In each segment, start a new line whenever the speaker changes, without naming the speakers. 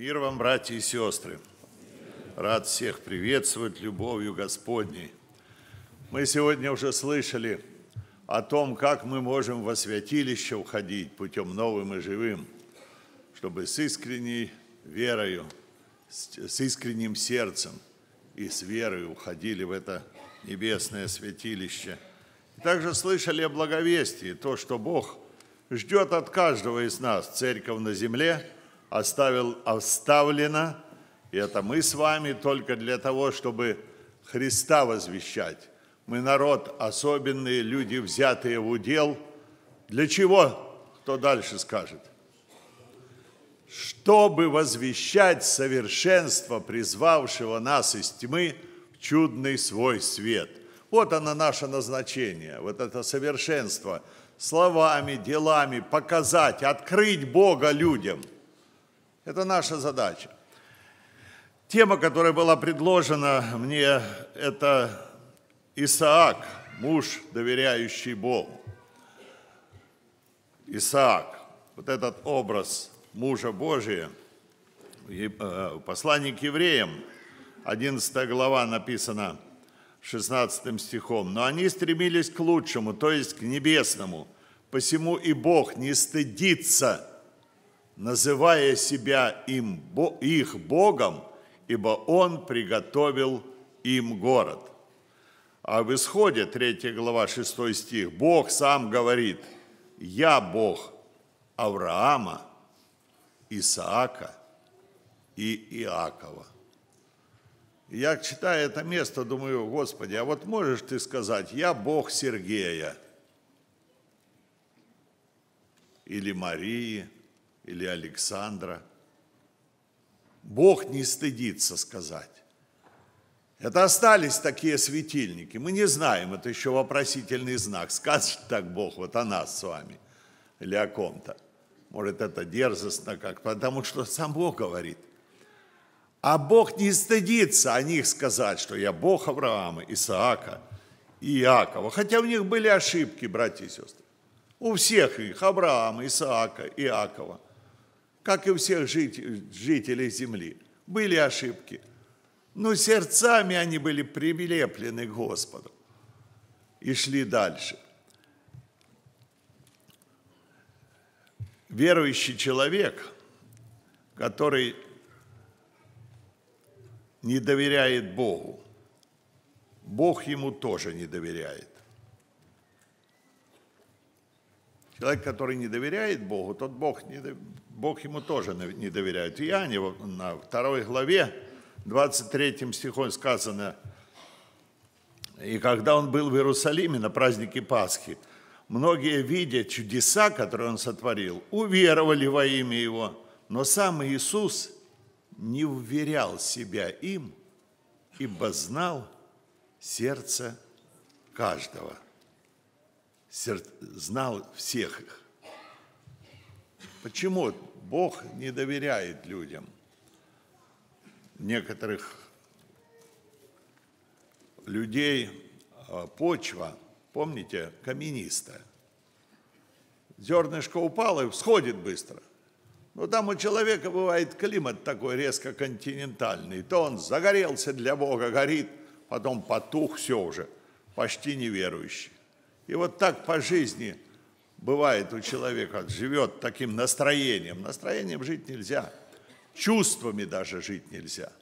Мир вам, братья и сестры! Рад всех приветствовать любовью Господней. Мы сегодня уже слышали о том, как мы можем во святилище уходить путем новым и живым, чтобы с искренней верою, с искренним сердцем и с верой уходили в это небесное святилище. также слышали о благовестии, то, что Бог ждет от каждого из нас, церковь на земле – оставил, оставлено, и это мы с вами только для того, чтобы Христа возвещать. Мы народ особенные люди, взятые в удел. Для чего? Кто дальше скажет? Чтобы возвещать совершенство призвавшего нас из тьмы в чудный свой свет. Вот оно наше назначение, вот это совершенство. Словами, делами показать, открыть Бога людям – это наша задача. Тема, которая была предложена мне, это Исаак, муж, доверяющий Богу. Исаак, вот этот образ мужа Божия, э, послание к евреям, 11 глава написана 16 стихом. «Но они стремились к лучшему, то есть к небесному, посему и Бог не стыдится называя себя им, их Богом, ибо Он приготовил им город. А в Исходе 3 глава 6 стих Бог сам говорит, «Я Бог Авраама, Исаака и Иакова». Я, читаю это место, думаю, Господи, а вот можешь ты сказать, я Бог Сергея или Марии – или Александра. Бог не стыдится сказать. Это остались такие светильники. Мы не знаем, это еще вопросительный знак. Скажет так Бог вот о нас с вами или о ком-то. Может, это дерзостно как, потому что сам Бог говорит. А Бог не стыдится о них сказать, что я Бог Авраама, Исаака и Иакова. Хотя у них были ошибки, братья и сестры. У всех их, Авраама, Исаака, Иакова – как и у всех жителей земли. Были ошибки. Но сердцами они были прилеплены к Господу и шли дальше. Верующий человек, который не доверяет Богу, Бог ему тоже не доверяет. Человек, который не доверяет Богу, тот Бог не доверяет Бог ему тоже не доверяет. В Иоанне на второй главе, 23 стихом сказано, «И когда он был в Иерусалиме на празднике Пасхи, многие, видя чудеса, которые он сотворил, уверовали во имя его, но сам Иисус не уверял себя им, ибо знал сердце каждого, знал всех их. Почему Бог не доверяет людям. Некоторых людей а, почва, помните, каменистая. Зернышко упало и всходит быстро. Но там у человека бывает климат такой резко континентальный. То он загорелся для Бога, горит, потом потух все уже, почти неверующий. И вот так по жизни – бывает у человека, живет таким настроением. Настроением жить нельзя, чувствами даже жить нельзя.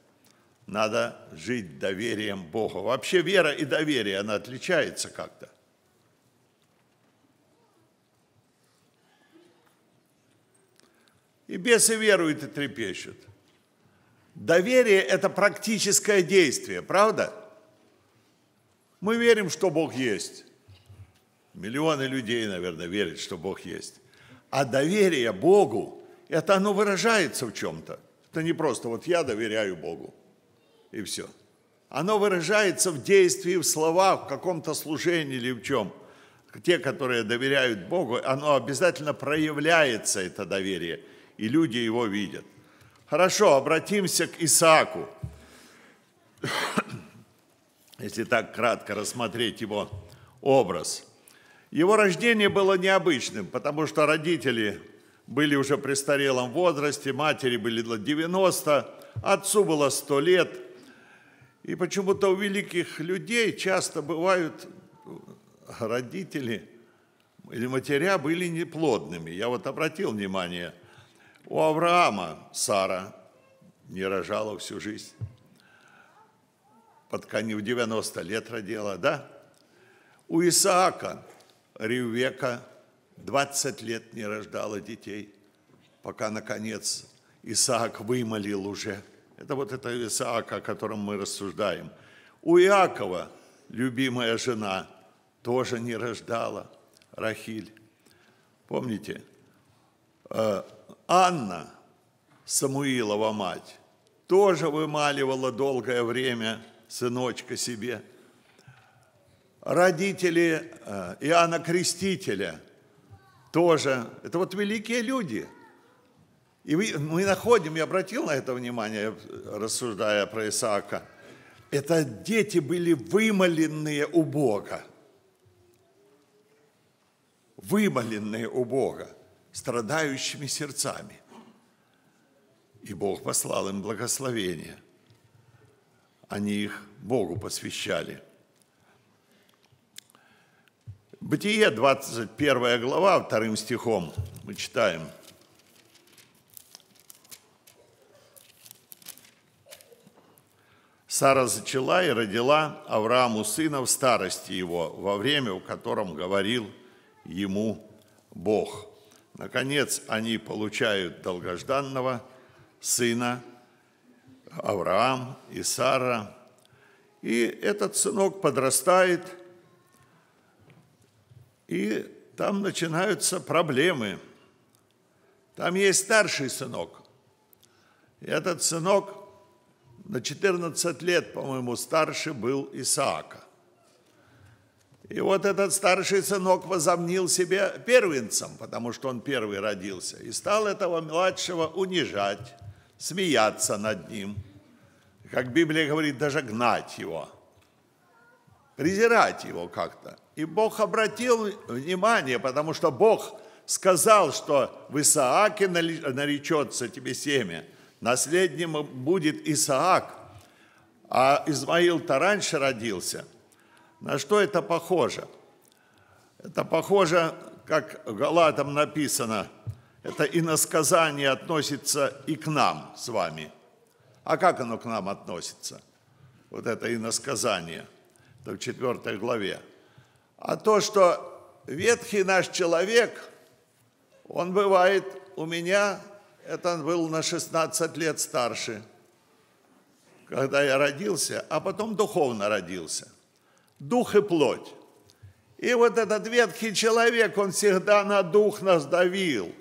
Надо жить доверием Бога. Вообще вера и доверие, она отличается как-то. И бесы веруют и трепещут. Доверие – это практическое действие, правда? Мы верим, что Бог есть. Миллионы людей, наверное, верят, что Бог есть. А доверие Богу, это оно выражается в чем-то. Это не просто вот я доверяю Богу, и все. Оно выражается в действии, в словах, в каком-то служении или в чем. Те, которые доверяют Богу, оно обязательно проявляется, это доверие, и люди его видят. Хорошо, обратимся к Исааку. Если так кратко рассмотреть его образ. Его рождение было необычным, потому что родители были уже в престарелом возрасте, матери были 90, отцу было 100 лет. И почему-то у великих людей часто бывают э, родители или матеря были неплодными. Я вот обратил внимание, у Авраама Сара не рожала всю жизнь. Под конец 90 лет родила, да? У Исаака Ревека 20 лет не рождала детей, пока, наконец, Исаак вымолил уже. Это вот это Исаак, о котором мы рассуждаем. У Иакова любимая жена тоже не рождала, Рахиль. Помните, э, Анна, Самуилова мать, тоже вымаливала долгое время сыночка себе – родители э, Иоанна Крестителя тоже. Это вот великие люди. И мы находим, я обратил на это внимание, рассуждая про Исаака, это дети были вымоленные у Бога. Вымоленные у Бога, страдающими сердцами. И Бог послал им благословение. Они их Богу посвящали – Бытие, 21 глава, вторым стихом мы читаем. Сара зачала и родила Аврааму сына в старости его, во время, в котором говорил ему Бог. Наконец, они получают долгожданного сына Авраам и Сара. И этот сынок подрастает – и там начинаются проблемы. Там есть старший сынок. И этот сынок на 14 лет, по-моему, старше был Исаака. И вот этот старший сынок возомнил себя первенцем, потому что он первый родился, и стал этого младшего унижать, смеяться над ним, как Библия говорит, даже гнать его, презирать его как-то. И Бог обратил внимание, потому что Бог сказал, что в Исааке наречется тебе семя. наследним будет Исаак, а Измаил-то раньше родился. На что это похоже? Это похоже, как Галатам написано, это иносказание относится и к нам с вами. А как оно к нам относится? Вот это иносказание, это в четвертой главе а то, что ветхий наш человек, он бывает у меня, это он был на 16 лет старше, когда я родился, а потом духовно родился. Дух и плоть. И вот этот ветхий человек, он всегда на дух нас давил.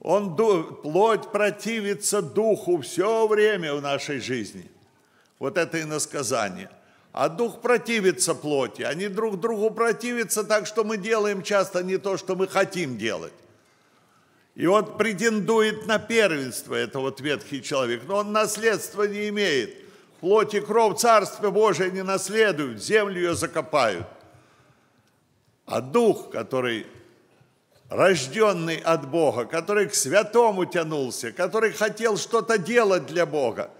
Он, плоть противится духу все время в нашей жизни. Вот это и насказание – а дух противится плоти. Они друг другу противятся так, что мы делаем часто не то, что мы хотим делать. И он претендует на первенство, это вот ветхий человек, но он наследства не имеет. Плоть и кровь Царства Божие не наследуют, землю ее закопают. А дух, который рожденный от Бога, который к святому тянулся, который хотел что-то делать для Бога,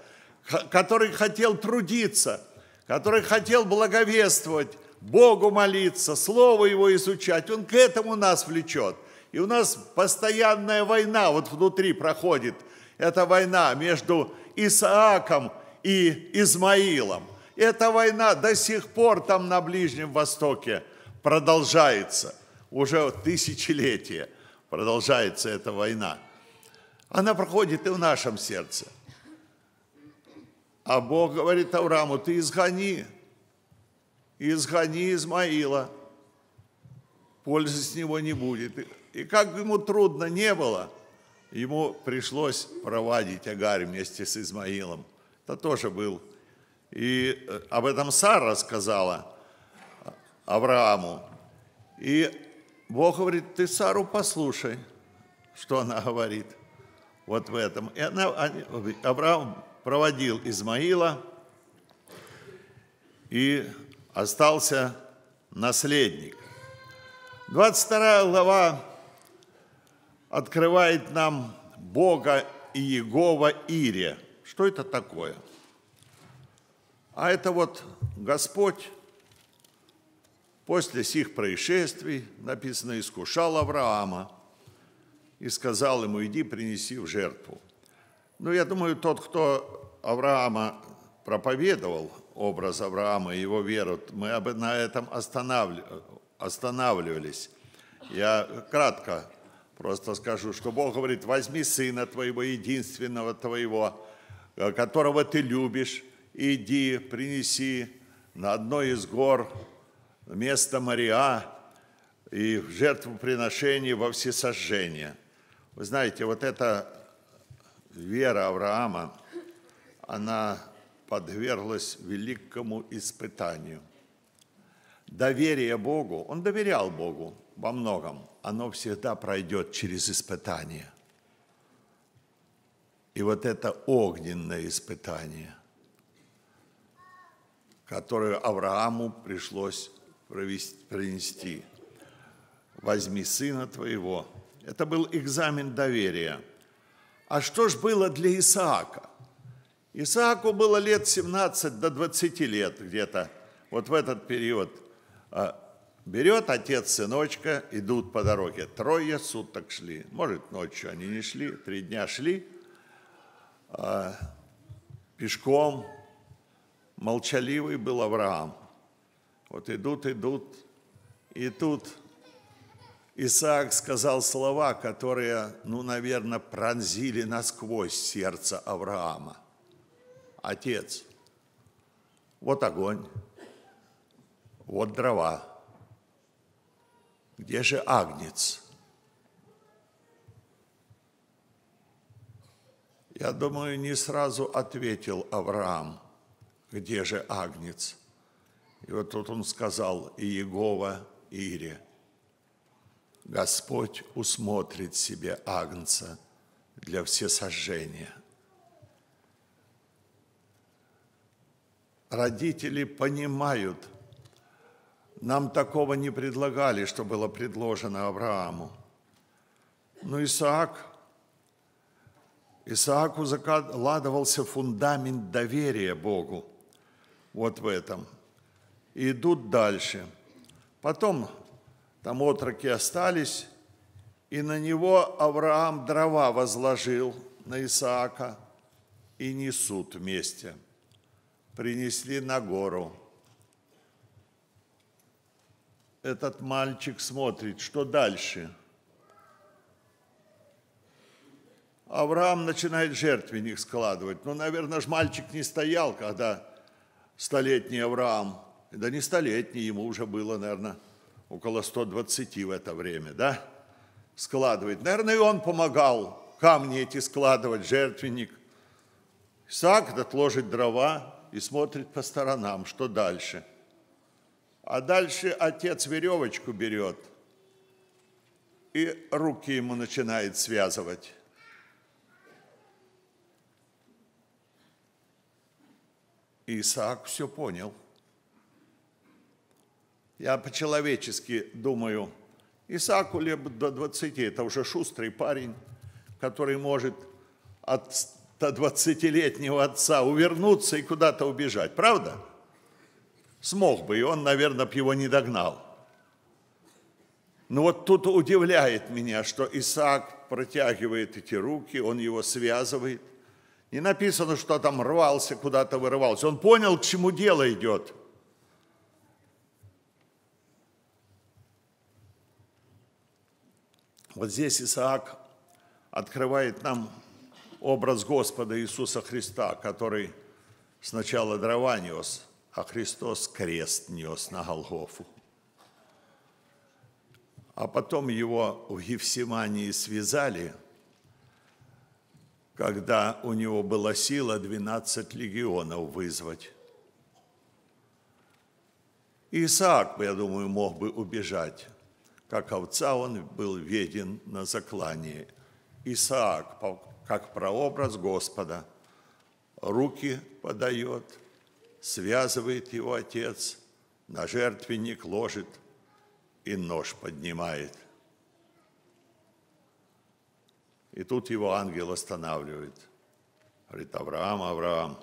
который хотел трудиться – который хотел благовествовать, Богу молиться, Слово Его изучать, Он к этому нас влечет. И у нас постоянная война вот внутри проходит. Это война между Исааком и Измаилом. Эта война до сих пор там на Ближнем Востоке продолжается. Уже тысячелетия продолжается эта война. Она проходит и в нашем сердце – а Бог говорит Аврааму, ты изгони, изгони Измаила, пользы с него не будет. И как ему трудно не было, ему пришлось проводить Агарь вместе с Измаилом. Это тоже был. И э, об этом Сара сказала Аврааму. И Бог говорит, ты Сару послушай, что она говорит. Вот в этом. И она, Авраам проводил Измаила, и остался наследник. 22 глава открывает нам Бога и Егова Ире. Что это такое? А это вот Господь после сих происшествий, написано, искушал Авраама и сказал ему, иди принеси в жертву ну, я думаю, тот, кто Авраама проповедовал, образ Авраама и его веру, мы об, на этом останавливались. Я кратко просто скажу, что Бог говорит, возьми сына твоего, единственного твоего, э, которого ты любишь, иди, принеси на одной из гор место Мария и в жертвоприношение во всесожжение. Вы знаете, вот это вера Авраама, она подверглась великому испытанию. Доверие Богу, он доверял Богу во многом, оно всегда пройдет через испытание. И вот это огненное испытание, которое Аврааму пришлось принести. «Возьми сына твоего». Это был экзамен доверия – а что ж было для Исаака? Исааку было лет 17 до 20 лет где-то, вот в этот период. А, берет отец сыночка, идут по дороге. Трое суток шли. Может, ночью они не шли, три дня шли. А, пешком. Молчаливый был Авраам. Вот идут, идут, и тут Исаак сказал слова, которые, ну, наверное, пронзили насквозь сердце Авраама. Отец, вот огонь, вот дрова. Где же агнец? Я думаю, не сразу ответил Авраам, где же агнец. И вот тут он сказал, Иегова, Ире – Господь усмотрит себе агнца для всесожжения. Родители понимают, нам такого не предлагали, что было предложено Аврааму. Но Исаак, Исааку закладывался фундамент доверия Богу. Вот в этом. И идут дальше. Потом там отроки остались, и на него Авраам дрова возложил на Исаака и несут вместе. Принесли на гору. Этот мальчик смотрит, что дальше. Авраам начинает жертвенник складывать. Ну, наверное, ж мальчик не стоял, когда столетний Авраам, да не столетний, ему уже было, наверное, около 120 в это время, да, складывает. Наверное, и он помогал камни эти складывать, жертвенник. Исаак этот дрова и смотрит по сторонам, что дальше. А дальше отец веревочку берет и руки ему начинает связывать. И Исаак все понял – я по-человечески думаю, Исааку лет до 20, это уже шустрый парень, который может от 20-летнего отца увернуться и куда-то убежать, правда? Смог бы, и он, наверное, бы его не догнал. Но вот тут удивляет меня, что Исаак протягивает эти руки, он его связывает. Не написано, что там рвался, куда-то вырывался. Он понял, к чему дело идет – Вот здесь Исаак открывает нам образ Господа Иисуса Христа, который сначала дрова нес, а Христос крест нес на Голгофу. А потом его в Гефсимании связали, когда у него была сила 12 легионов вызвать. Исаак, я думаю, мог бы убежать, как овца он был веден на заклании. Исаак, как прообраз Господа, руки подает, связывает его отец, на жертвенник ложит и нож поднимает. И тут его ангел останавливает. Говорит, Авраам, Авраам,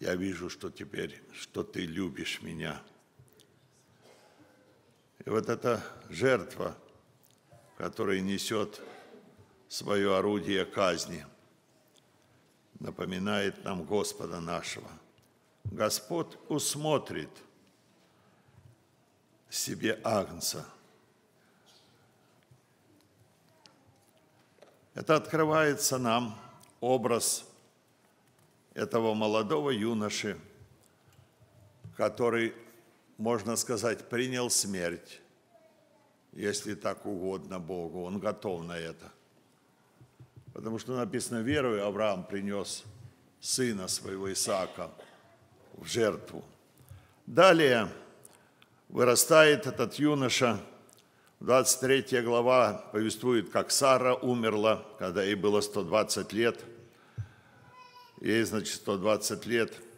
я вижу, что теперь, что ты любишь меня – вот эта жертва, которая несет свое орудие казни, напоминает нам Господа нашего. Господь усмотрит себе Агнца. Это открывается нам образ этого молодого юноши, который можно сказать, принял смерть, если так угодно Богу, он готов на это. Потому что написано, верою Авраам принес сына своего Исаака в жертву. Далее вырастает этот юноша, 23 глава повествует, как Сара умерла, когда ей было 120 лет. Ей, значит, 120 лет –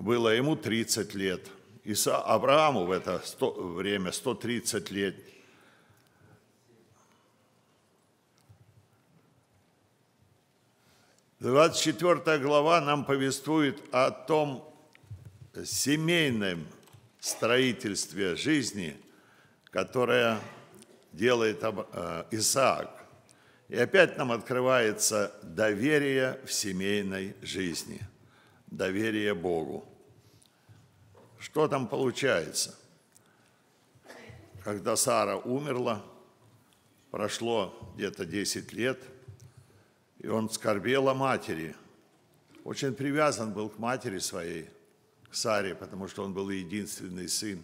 было ему 30 лет, и Аврааму в это время 130 лет. Двадцать четвертая глава нам повествует о том семейном строительстве жизни, которое делает э, Исаак. И опять нам открывается доверие в семейной жизни – доверие Богу. Что там получается? Когда Сара умерла, прошло где-то 10 лет, и он скорбел о матери. Очень привязан был к матери своей, к Саре, потому что он был единственный сын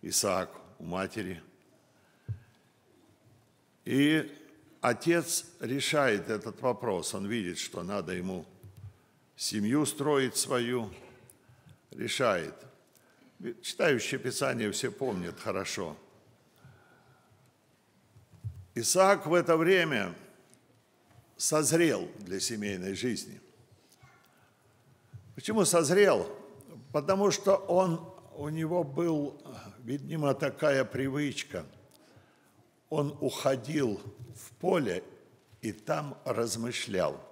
Исаак у матери. И отец решает этот вопрос. Он видит, что надо ему семью строит свою, решает. Читающие Писание все помнят хорошо. Исаак в это время созрел для семейной жизни. Почему созрел? Потому что он, у него был, видимо, такая привычка. Он уходил в поле и там размышлял –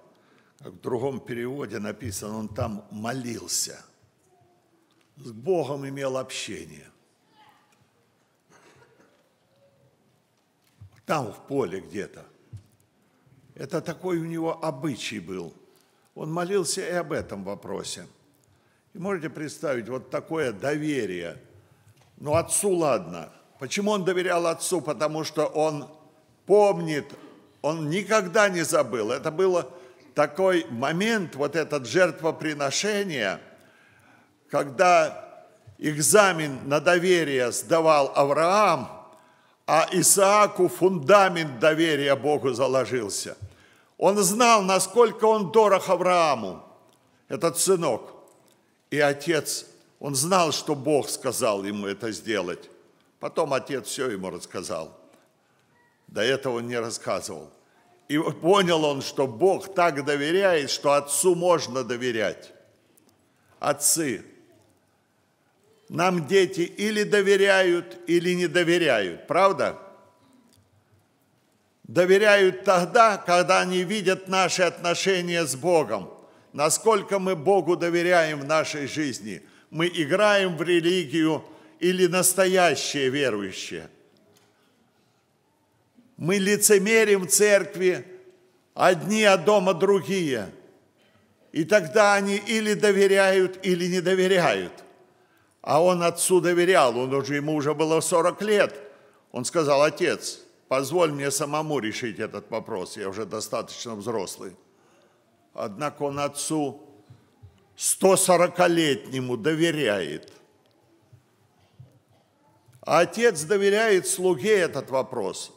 а в другом переводе написано, он там молился, с Богом имел общение. Там, в поле где-то. Это такой у него обычай был. Он молился и об этом вопросе. И можете представить, вот такое доверие. Ну, отцу ладно. Почему он доверял отцу? Потому что он помнит, он никогда не забыл. Это было такой момент, вот этот жертвоприношение, когда экзамен на доверие сдавал Авраам, а Исааку фундамент доверия Богу заложился. Он знал, насколько он дорог Аврааму, этот сынок. И отец, он знал, что Бог сказал ему это сделать. Потом отец все ему рассказал. До этого он не рассказывал. И понял он, что Бог так доверяет, что Отцу можно доверять. Отцы, нам дети или доверяют, или не доверяют, правда? Доверяют тогда, когда они видят наши отношения с Богом, насколько мы Богу доверяем в нашей жизни. Мы играем в религию или настоящие верующие – мы лицемерим в церкви, одни от дома другие. И тогда они или доверяют, или не доверяют. А он отцу доверял, он уже, ему уже было 40 лет. Он сказал, отец, позволь мне самому решить этот вопрос, я уже достаточно взрослый. Однако он отцу 140-летнему доверяет. А отец доверяет слуге этот вопрос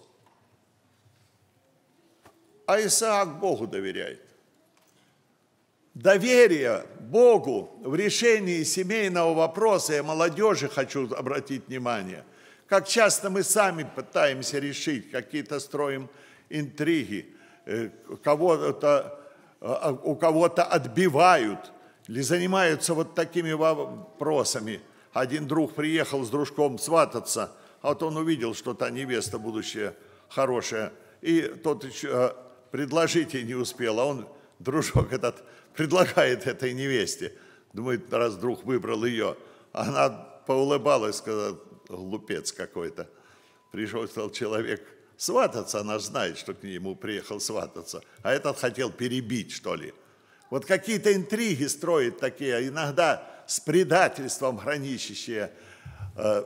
а Исаак Богу доверяет. Доверие Богу в решении семейного вопроса, я молодежи хочу обратить внимание, как часто мы сами пытаемся решить, какие-то строим интриги, э, кого-то, э, у кого-то отбивают или занимаются вот такими вопросами. Один друг приехал с дружком свататься, а вот он увидел, что та невеста будущая хорошая, и тот э, предложить и не успел, а он, дружок этот, предлагает этой невесте. Думает, раз друг выбрал ее, она поулыбалась, сказала, глупец какой-то. Пришел стал человек свататься, она знает, что к нему приехал свататься, а этот хотел перебить, что ли. Вот какие-то интриги строит такие, а иногда с предательством граничащие. Э,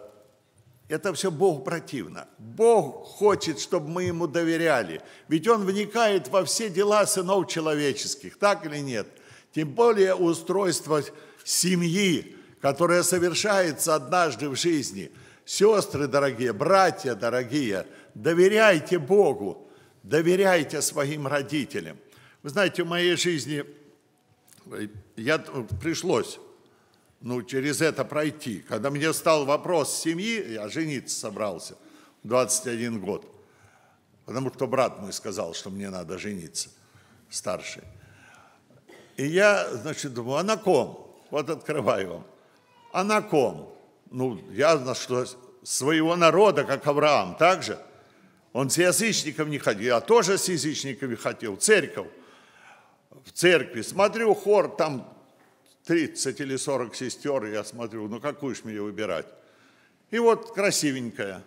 это все Богу противно. Бог хочет, чтобы мы Ему доверяли. Ведь Он вникает во все дела сынов человеческих, так или нет? Тем более устройство семьи, которое совершается однажды в жизни. Сестры дорогие, братья дорогие, доверяйте Богу, доверяйте своим родителям. Вы знаете, в моей жизни я, э, пришлось ну, через это пройти. Когда мне стал вопрос семьи, я жениться собрался, 21 год. Потому что брат мой сказал, что мне надо жениться, старший. И я, значит, думаю, а на ком? Вот открываю вам. А на ком? Ну, я ясно, что своего народа, как Авраам, так же? Он с язычником не ходил, а тоже с язычниками хотел. Церковь. В церкви. Смотрю, хор там 30 или 40 сестер, я смотрю, ну какую ж мне выбирать? И вот красивенькая,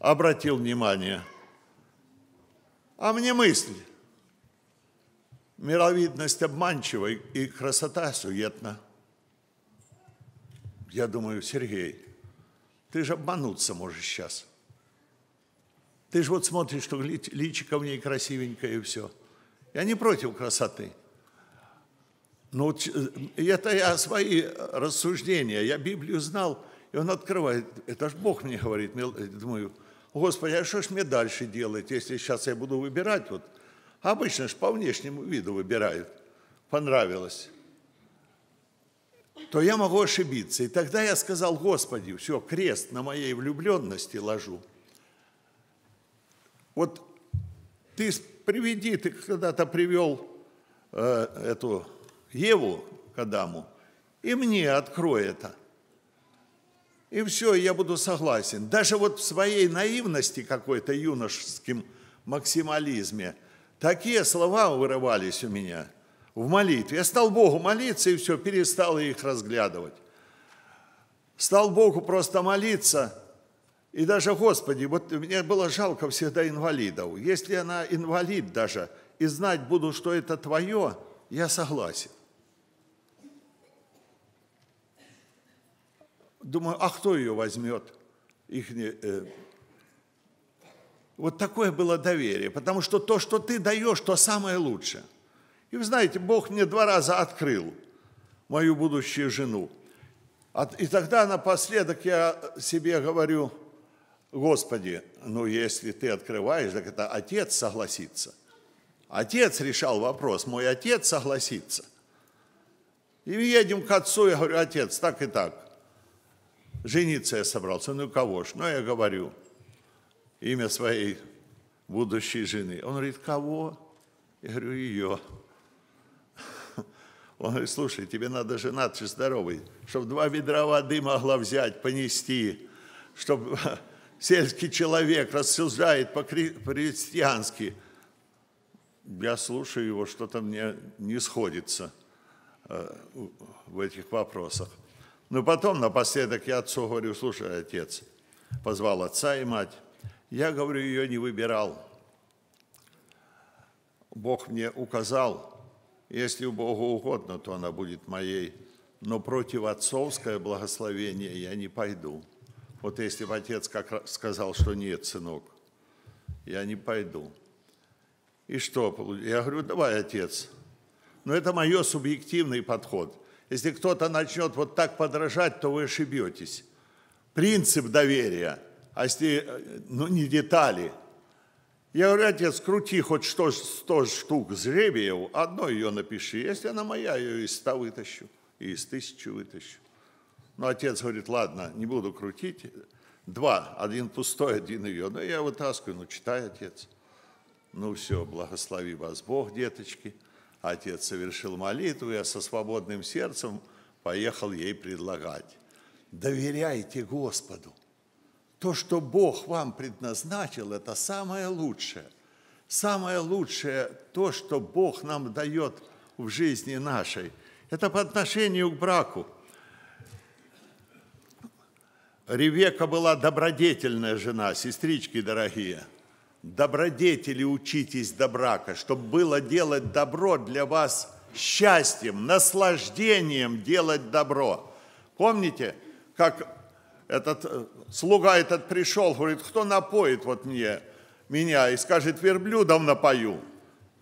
обратил внимание. А мне мысль. Мировидность обманчива и красота суетна. Я думаю, Сергей, ты же обмануться можешь сейчас. Ты же вот смотришь, что личико в ней красивенькое и все. Я не против красоты – ну, э, это я свои э, рассуждения. Я Библию знал, и он открывает. Это ж Бог мне говорит. Э, думаю, Господи, а что ж мне дальше делать, если сейчас я буду выбирать? Вот. Обычно ж по внешнему виду выбирают. Понравилось. То я могу ошибиться. И тогда я сказал, Господи, все, крест на моей влюбленности ложу. Вот ты приведи, ты когда-то привел э, эту Еву к Адаму, и мне открой это. И все, я буду согласен. Даже вот в своей наивности какой-то юношеским максимализме такие слова вырывались у меня в молитве. Я стал Богу молиться, и все, перестал их разглядывать. Стал Богу просто молиться – и даже, Господи, вот мне было жалко всегда инвалидов. Если она инвалид даже, и знать буду, что это Твое, я согласен. Думаю, а кто ее возьмет? Их не, э, Вот такое было доверие, потому что то, что ты даешь, то самое лучшее. И вы знаете, Бог мне два раза открыл мою будущую жену. И тогда напоследок я себе говорю, Господи, ну если ты открываешь, так это отец согласится. Отец решал вопрос, мой отец согласится. И едем к отцу, я говорю, отец, так и так. Жениться я собрался. Ну, кого ж? Ну, я говорю имя своей будущей жены. Он говорит, кого? Я говорю, ее. Он говорит, слушай, тебе надо жена, ты здоровый, чтобы два ведра воды могла взять, понести, чтобы сельский человек рассуждает по-христиански. Я слушаю его, что-то мне не сходится э, в этих вопросах. Но ну, потом напоследок я отцу говорю, слушай, отец, позвал отца и мать. Я, говорю, ее не выбирал. Бог мне указал, если у Бога угодно, то она будет моей, но против отцовское благословение я не пойду. Вот если бы отец как сказал, что нет, сынок, я не пойду. И что? Я говорю, давай, отец. Но это мое субъективный подход – если кто-то начнет вот так подражать, то вы ошибетесь. Принцип доверия, а если, э, ну, не детали. Я говорю, отец, крути хоть 100, 100 штук жребиев, одно ее напиши. Если она моя, я ее из ста вытащу, и из тысячи вытащу. Но отец говорит, ладно, не буду крутить. Два, один пустой, один ее. Ну, я вытаскиваю, ну, читай, отец. Ну, все, благослови вас Бог, деточки. Отец совершил молитву, я со свободным сердцем поехал ей предлагать. Доверяйте Господу. То, что Бог вам предназначил, это самое лучшее. Самое лучшее то, что Бог нам дает в жизни нашей. Это по отношению к браку. Ревека была добродетельная жена, сестрички дорогие – добродетели учитесь до брака, чтобы было делать добро для вас счастьем, наслаждением делать добро. Помните, как этот э, слуга этот пришел, говорит, кто напоит вот мне, меня, и скажет, верблюдом напою,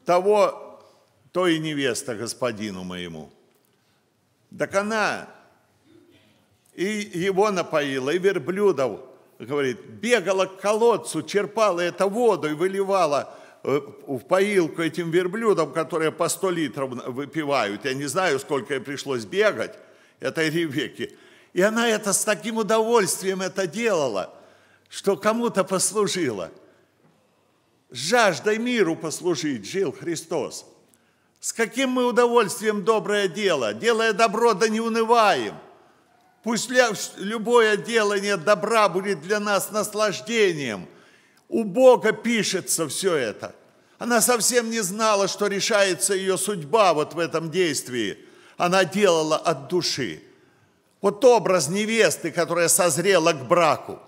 того, то и невеста господину моему. Так она и его напоила, и верблюдов – говорит, бегала к колодцу, черпала это воду и выливала э, в поилку этим верблюдам, которые по 100 литров выпивают. Я не знаю, сколько ей пришлось бегать, этой Ревеке. И она это с таким удовольствием это делала, что кому-то послужила. Жаждой миру послужить жил Христос. С каким мы удовольствием доброе дело, делая добро, да не унываем – Пусть любое делание добра будет для нас наслаждением. У Бога пишется все это. Она совсем не знала, что решается ее судьба вот в этом действии. Она делала от души. Вот образ невесты, которая созрела к браку,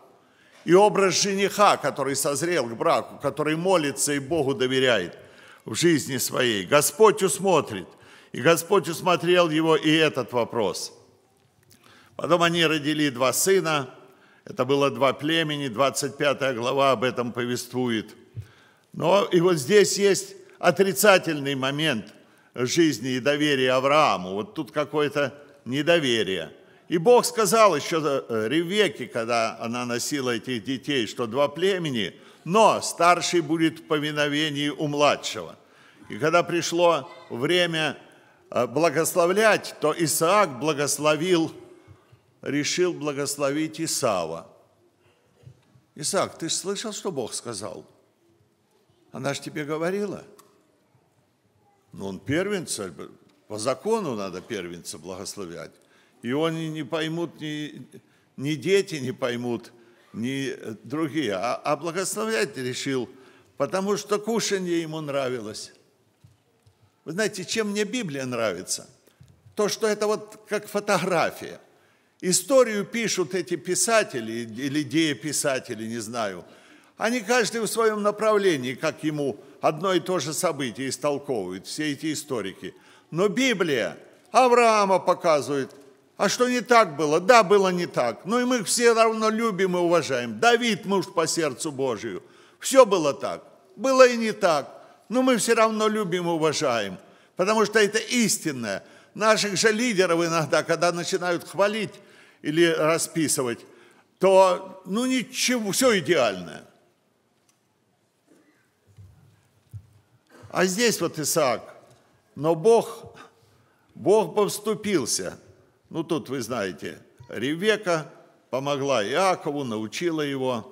и образ жениха, который созрел к браку, который молится и Богу доверяет в жизни своей. Господь усмотрит, и Господь усмотрел его и этот вопрос – Потом они родили два сына, это было два племени, 25 глава об этом повествует. Но и вот здесь есть отрицательный момент жизни и доверия Аврааму. Вот тут какое-то недоверие. И Бог сказал еще э, Ревеке, когда она носила этих детей, что два племени, но старший будет в повиновении у младшего. И когда пришло время э, благословлять, то Исаак благословил решил благословить Исава. Исаак, ты слышал, что Бог сказал? Она же тебе говорила. Но ну, он первенца, по закону надо первенца благословлять. И они не поймут, ни, ни дети не поймут, ни другие. А, а благословлять решил, потому что кушанье ему нравилось. Вы знаете, чем мне Библия нравится? То, что это вот как фотография. Историю пишут эти писатели или дееписатели, не знаю. Они каждый в своем направлении, как ему одно и то же событие истолковывают, все эти историки. Но Библия Авраама показывает, а что не так было? Да, было не так. Но и мы их все равно любим и уважаем. Давид муж по сердцу Божию. Все было так. Было и не так. Но мы все равно любим и уважаем. Потому что это истинное. Наших же лидеров иногда, когда начинают хвалить, или расписывать, то ну ничего, все идеальное. А здесь вот Исаак. Но Бог, Бог повступился. Ну тут вы знаете, Ревека помогла Иакову, научила его.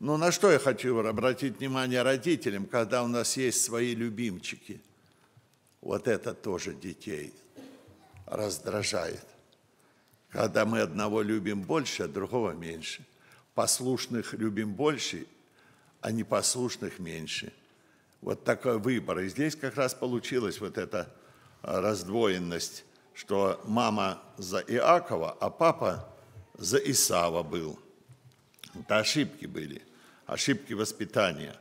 Но на что я хочу обратить внимание родителям, когда у нас есть свои любимчики? Вот это тоже детей раздражает когда мы одного любим больше, а другого меньше. Послушных любим больше, а непослушных меньше. Вот такой выбор. И здесь как раз получилась вот эта а, раздвоенность, что мама за Иакова, а папа за Исава был. Это ошибки были, ошибки воспитания.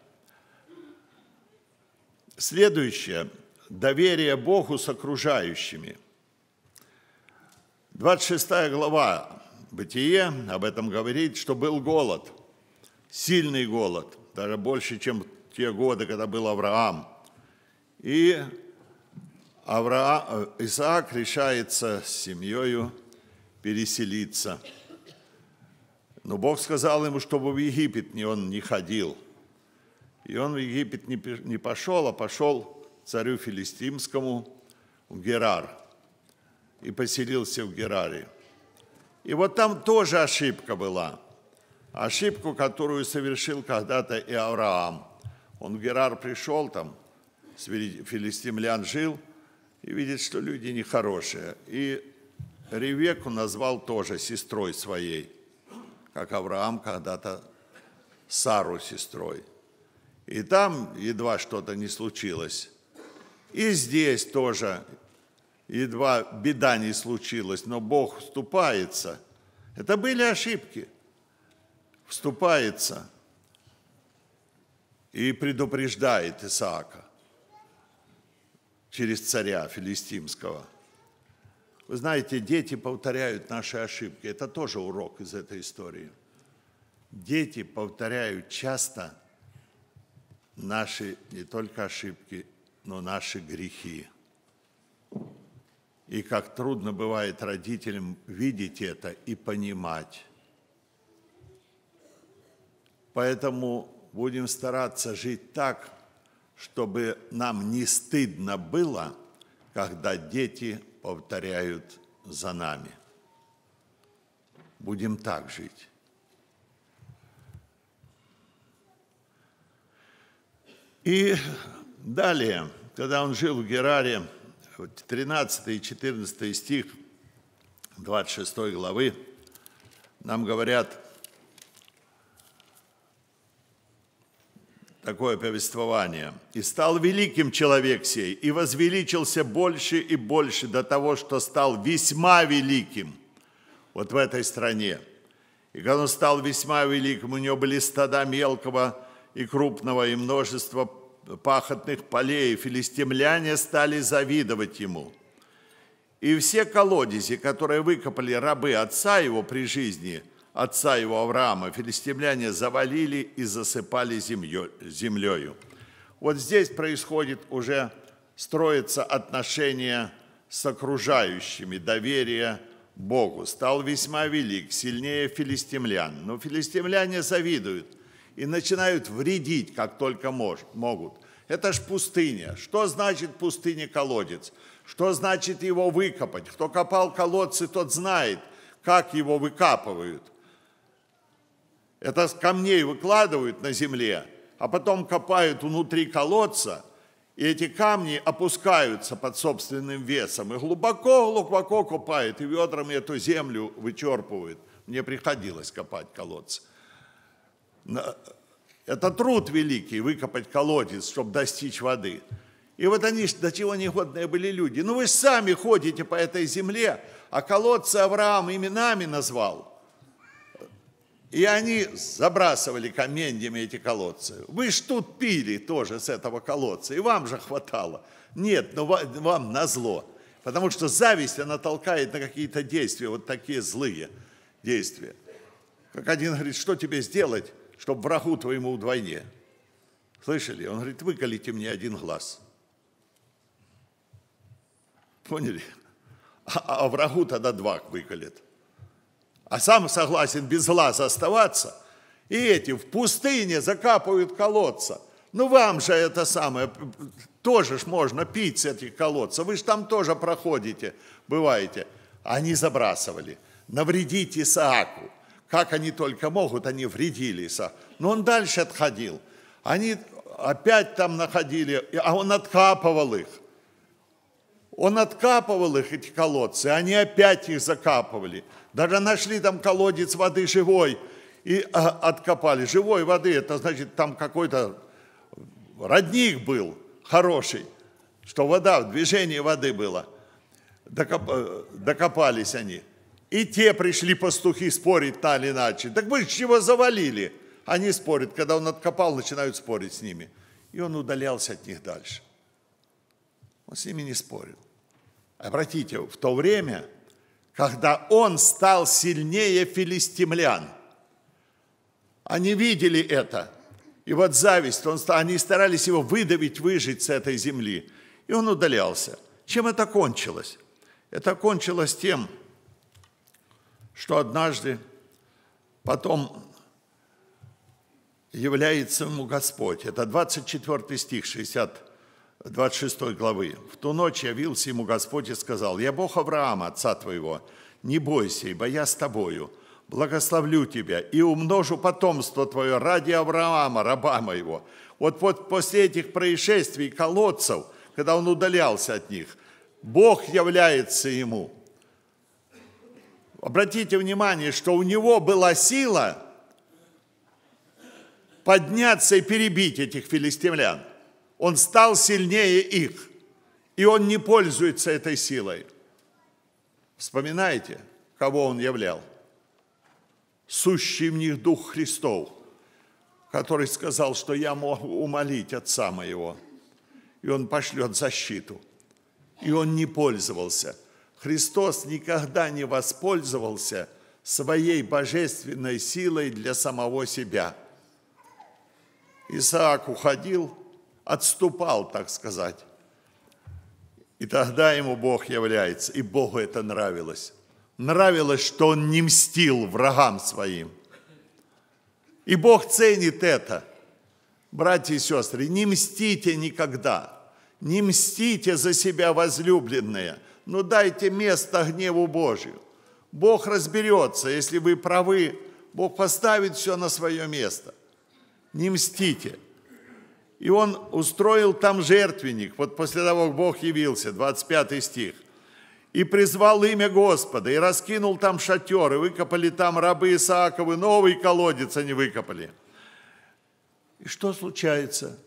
Следующее. Доверие Богу с окружающими – 26 глава Бытие об этом говорит, что был голод, сильный голод, даже больше, чем те годы, когда был Авраам. И Авраам, э, Исаак решается с семьей переселиться. Но Бог сказал ему, чтобы в Египет не он не ходил. И он в Египет не пошел, а пошел царю филистимскому в Герар – и поселился в Гераре. И вот там тоже ошибка была. Ошибку, которую совершил когда-то и Авраам. Он в Герар пришел, там филистимлян жил, и видит, что люди нехорошие. И Ревеку назвал тоже сестрой своей, как Авраам когда-то Сару сестрой. И там едва что-то не случилось. И здесь тоже едва беда не случилась, но Бог вступается. Это были ошибки. Вступается и предупреждает Исаака через царя филистимского. Вы знаете, дети повторяют наши ошибки. Это тоже урок из этой истории. Дети повторяют часто наши не только ошибки, но наши грехи. И как трудно бывает родителям видеть это и понимать. Поэтому будем стараться жить так, чтобы нам не стыдно было, когда дети повторяют за нами. Будем так жить. И далее, когда он жил в Гераре, 13 и 14 стих 26 главы нам говорят такое повествование. «И стал великим человек сей, и возвеличился больше и больше до того, что стал весьма великим» вот в этой стране. И когда он стал весьма великим, у него были стада мелкого и крупного, и множество пахотных полей, филистимляне стали завидовать ему. И все колодези, которые выкопали рабы отца его при жизни, отца его Авраама, филистимляне завалили и засыпали землею. Вот здесь происходит уже, строится отношение с окружающими, доверие Богу. Стал весьма велик, сильнее филистимлян. Но филистимляне завидуют – и начинают вредить, как только мож могут. Это ж пустыня. Что значит пустыня колодец? Что значит его выкопать? Кто копал колодцы, тот знает, как его выкапывают. Это с камней выкладывают на земле, а потом копают внутри колодца, и эти камни опускаются под собственным весом, и глубоко-глубоко копают, и ведрами эту землю вычерпывают. Мне приходилось копать колодцы. Это труд великий, выкопать колодец, чтобы достичь воды. И вот они до чего негодные были люди. Ну вы сами ходите по этой земле, а колодцы Авраам именами назвал. И они забрасывали каменьями эти колодцы. Вы ж тут пили тоже с этого колодца, и вам же хватало. Нет, но ну, вам назло. Потому что зависть, она толкает на какие-то действия, вот такие злые действия. Как один говорит, что тебе сделать? чтобы врагу твоему вдвойне. Слышали? Он говорит, выколите мне один глаз. Поняли? А, а врагу тогда два выколет. А сам согласен без глаз оставаться. И эти в пустыне закапывают колодца. Ну вам же это самое, тоже ж можно пить с этих колодцев. Вы же там тоже проходите, бываете. Они забрасывали. Навредите Исааку как они только могут, они вредились. Но он дальше отходил. Они опять там находили, а он откапывал их. Он откапывал их, эти колодцы, они опять их закапывали. Даже нашли там колодец воды живой и а, откопали. Живой воды, это значит, там какой-то родник был хороший, что вода, движение воды было. Докоп, э, докопались они. И те пришли пастухи спорить так или иначе. Так мы его завалили? Они спорят. Когда он откопал, начинают спорить с ними. И он удалялся от них дальше. Он с ними не спорил. Обратите, в то время, когда он стал сильнее филистимлян, они видели это. И вот зависть, он, они старались его выдавить, выжить с этой земли. И он удалялся. Чем это кончилось? Это кончилось тем, что однажды потом является ему Господь. Это 24 стих 60, 26 главы. «В ту ночь явился ему Господь и сказал, «Я Бог Авраама, отца твоего, не бойся, ибо я с тобою, благословлю тебя и умножу потомство твое ради Авраама, раба моего». Вот, вот после этих происшествий колодцев, когда он удалялся от них, Бог является ему – обратите внимание, что у него была сила подняться и перебить этих филистимлян. Он стал сильнее их, и он не пользуется этой силой. Вспоминайте, кого он являл. Сущий в них Дух Христов, который сказал, что я могу умолить Отца моего, и он пошлет защиту. И он не пользовался – Христос никогда не воспользовался своей божественной силой для самого себя. Исаак уходил, отступал, так сказать. И тогда ему Бог является, и Богу это нравилось. Нравилось, что он не мстил врагам своим. И Бог ценит это. Братья и сестры, не мстите никогда. Не мстите за себя возлюбленные – но «Ну, дайте место гневу Божию. Бог разберется, если вы правы, Бог поставит все на свое место. Не мстите. И он устроил там жертвенник, вот после того, как Бог явился, 25 стих. «И призвал имя Господа, и раскинул там шатер, и выкопали там рабы Исааковы, новый колодец они выкопали». И что случается?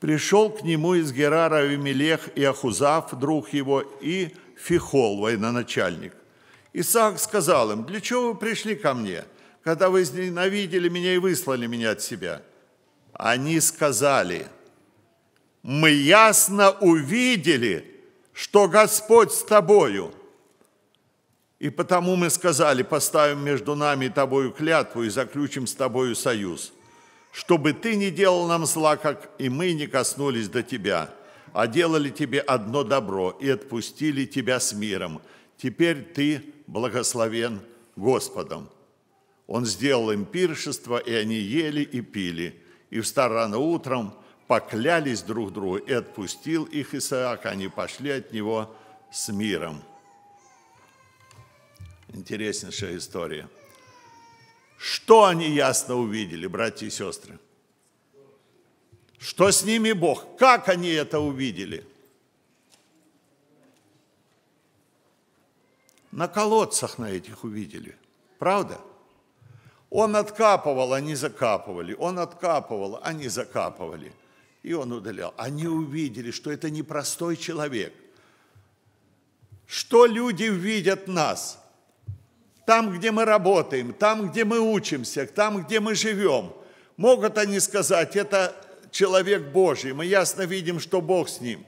Пришел к нему из Герара Авимелех и Ахузав, друг его, и Фихол, военачальник. Исаак сказал им, «Для чего вы пришли ко мне, когда вы ненавидели меня и выслали меня от себя?» Они сказали, «Мы ясно увидели, что Господь с тобою». И потому мы сказали, поставим между нами и тобою клятву и заключим с тобою союз чтобы ты не делал нам зла, как и мы не коснулись до тебя, а делали тебе одно добро и отпустили тебя с миром. Теперь ты благословен Господом». Он сделал им пиршество, и они ели и пили. И в рано утром, поклялись друг другу, и отпустил их Исаак, они пошли от него с миром. Интереснейшая история – что они ясно увидели, братья и сестры? Что с ними Бог? Как они это увидели? На колодцах на этих увидели. Правда? Он откапывал, они закапывали. Он откапывал, они закапывали. И он удалял. Они увидели, что это непростой человек. Что люди видят нас? там, где мы работаем, там, где мы учимся, там, где мы живем. Могут они сказать, это человек Божий, мы ясно видим, что Бог с ним.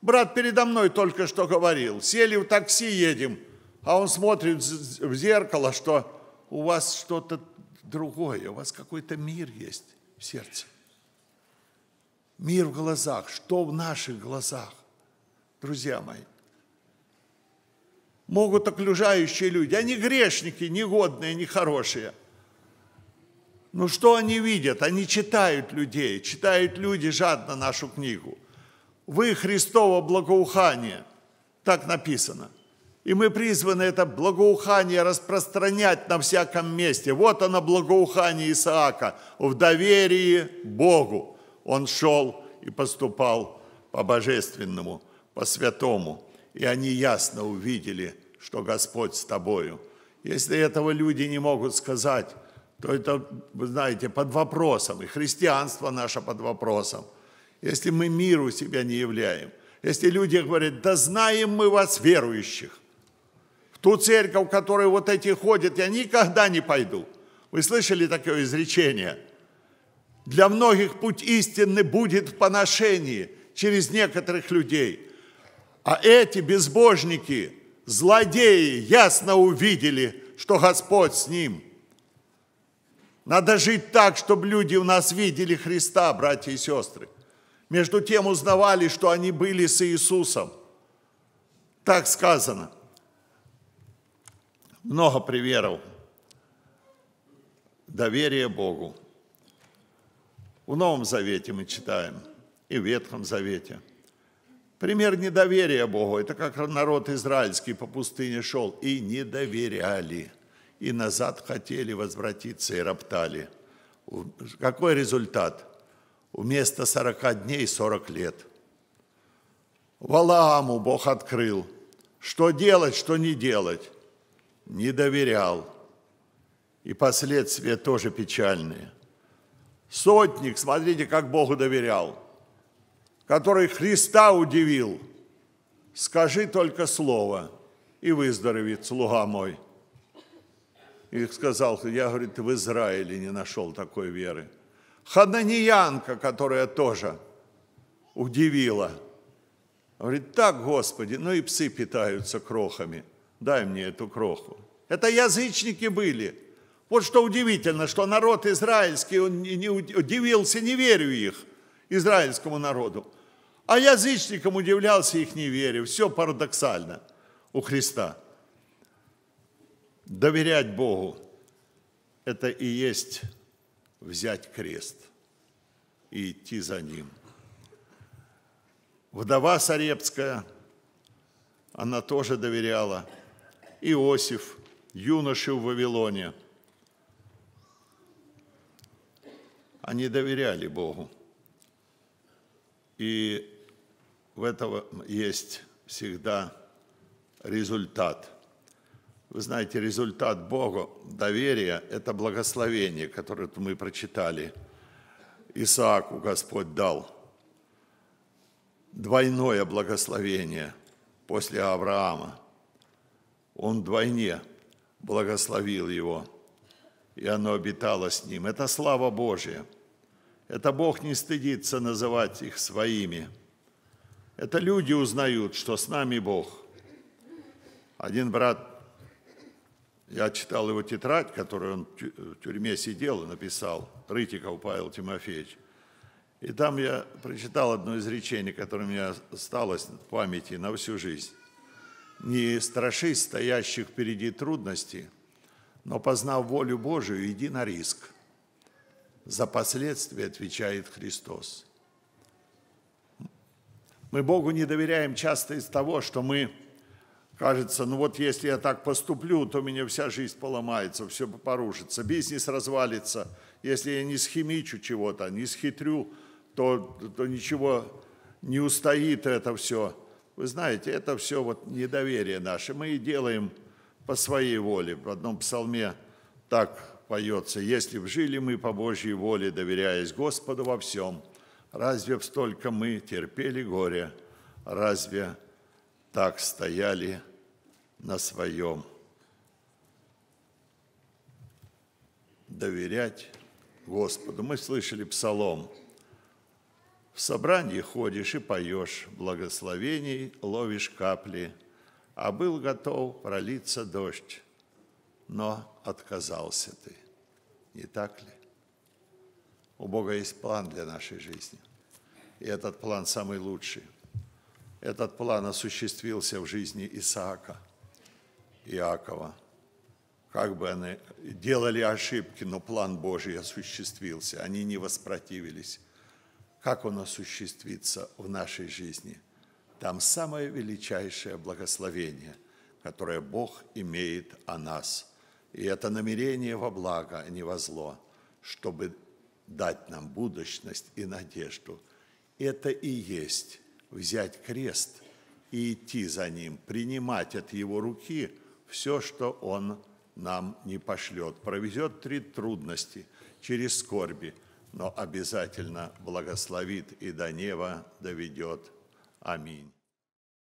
Брат передо мной только что говорил, сели в такси, едем, а он смотрит в зеркало, что у вас что-то другое, у вас какой-то мир есть в сердце. Мир в глазах, что в наших глазах, друзья мои могут окружающие люди. Они грешники, негодные, нехорошие. Ну что они видят? Они читают людей, читают люди жадно нашу книгу. Вы Христово благоухание, так написано. И мы призваны это благоухание распространять на всяком месте. Вот оно благоухание Исаака в доверии Богу. Он шел и поступал по божественному, по святому и они ясно увидели, что Господь с тобою. Если этого люди не могут сказать, то это, вы знаете, под вопросом, и христианство наше под вопросом. Если мы миру себя не являем, если люди говорят, да знаем мы вас, верующих, в ту церковь, в которой вот эти ходят, я никогда не пойду. Вы слышали такое изречение? Для многих путь истинный будет в поношении через некоторых людей – а эти безбожники, злодеи, ясно увидели, что Господь с ним. Надо жить так, чтобы люди у нас видели Христа, братья и сестры. Между тем узнавали, что они были с Иисусом. Так сказано. Много примеров. Доверие Богу. В Новом Завете мы читаем и в Ветхом Завете – Пример недоверия Богу. Это как народ израильский по пустыне шел и не доверяли. И назад хотели возвратиться и роптали. Какой результат? Вместо 40 дней 40 лет. Валааму Бог открыл. Что делать, что не делать. Не доверял. И последствия тоже печальные. Сотник, смотрите, как Богу доверял – который Христа удивил, скажи только слово, и выздоровит, слуга мой. И сказал, я, говорит, в Израиле не нашел такой веры. Хананиянка, которая тоже удивила. Говорит, так, Господи, ну и псы питаются крохами. Дай мне эту кроху. Это язычники были. Вот что удивительно, что народ израильский, он не удивился неверию их – израильскому народу. А язычникам удивлялся их неверие. Все парадоксально у Христа. Доверять Богу – это и есть взять крест и идти за Ним. Вдова Сарепская, она тоже доверяла. Иосиф, юноши в Вавилоне. Они доверяли Богу. И в этом есть всегда результат. Вы знаете, результат Богу доверия – это благословение, которое мы прочитали. Исааку Господь дал двойное благословение после Авраама. Он двойне благословил его, и оно обитало с ним. Это слава Божия – это Бог не стыдится называть их своими. Это люди узнают, что с нами Бог. Один брат, я читал его тетрадь, которую он в тюрьме сидел и написал, Рытиков Павел Тимофеевич. И там я прочитал одно изречение, которое у меня осталось в памяти на всю жизнь. «Не страшись стоящих впереди трудностей, но, познав волю Божию, иди на риск». За последствия отвечает Христос. Мы Богу не доверяем часто из того, что мы, кажется, ну вот если я так поступлю, то у меня вся жизнь поломается, все порушится, бизнес развалится. Если я не схимичу чего-то, не схитрю, то, то ничего не устоит это все. Вы знаете, это все вот недоверие наше. Мы и делаем по своей воле. В одном псалме так поется, если б жили мы по Божьей воле, доверяясь Господу во всем, разве б столько мы терпели горе, разве так стояли на своем? Доверять Господу. Мы слышали псалом. В собрании ходишь и поешь, благословений ловишь капли, а был готов пролиться дождь, но отказался ты. Не так ли? У Бога есть план для нашей жизни. И этот план самый лучший. Этот план осуществился в жизни Исаака, Иакова. Как бы они делали ошибки, но план Божий осуществился. Они не воспротивились. Как он осуществится в нашей жизни? Там самое величайшее благословение, которое Бог имеет о нас – и это намерение во благо, а не во зло, чтобы дать нам будущность и надежду. Это и есть взять крест и идти за ним, принимать от его руки все, что он нам не пошлет. Провезет три трудности через скорби, но обязательно благословит и до неба доведет. Аминь.